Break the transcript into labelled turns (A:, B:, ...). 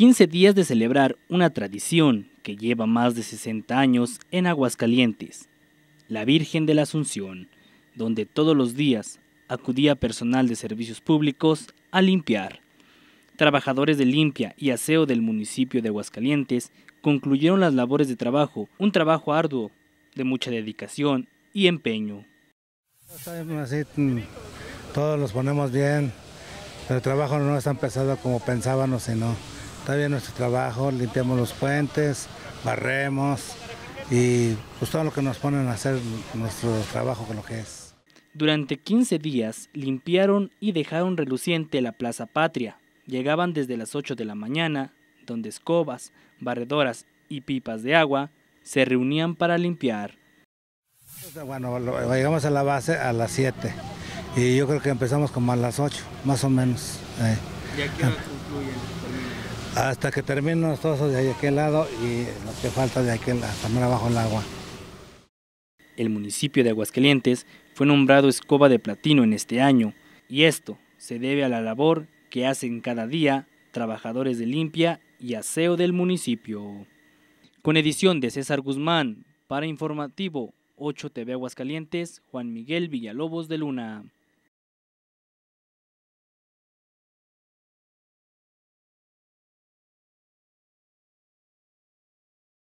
A: 15 días de celebrar una tradición que lleva más de 60 años en Aguascalientes, la Virgen de la Asunción, donde todos los días acudía personal de servicios públicos a limpiar. Trabajadores de limpia y aseo del municipio de Aguascalientes concluyeron las labores de trabajo, un trabajo arduo, de mucha dedicación y empeño.
B: todos los ponemos bien, el trabajo no es tan pesado como pensábamos, sino Todavía nuestro trabajo, limpiamos los puentes, barremos y pues todo lo que nos ponen a hacer nuestro trabajo con lo que es.
A: Durante 15 días limpiaron y dejaron reluciente la Plaza Patria. Llegaban desde las 8 de la mañana, donde escobas, barredoras y pipas de agua se reunían para limpiar.
B: Bueno, llegamos a la base a las 7 y yo creo que empezamos como a las 8, más o menos. Eh. Hasta que terminen los osos de aquel lado y lo que falta de aquel hasta más abajo el agua.
A: El municipio de Aguascalientes fue nombrado Escoba de Platino en este año y esto se debe a la labor que hacen cada día trabajadores de limpia y aseo del municipio. Con edición de César Guzmán, para Informativo 8 TV Aguascalientes, Juan Miguel Villalobos de Luna.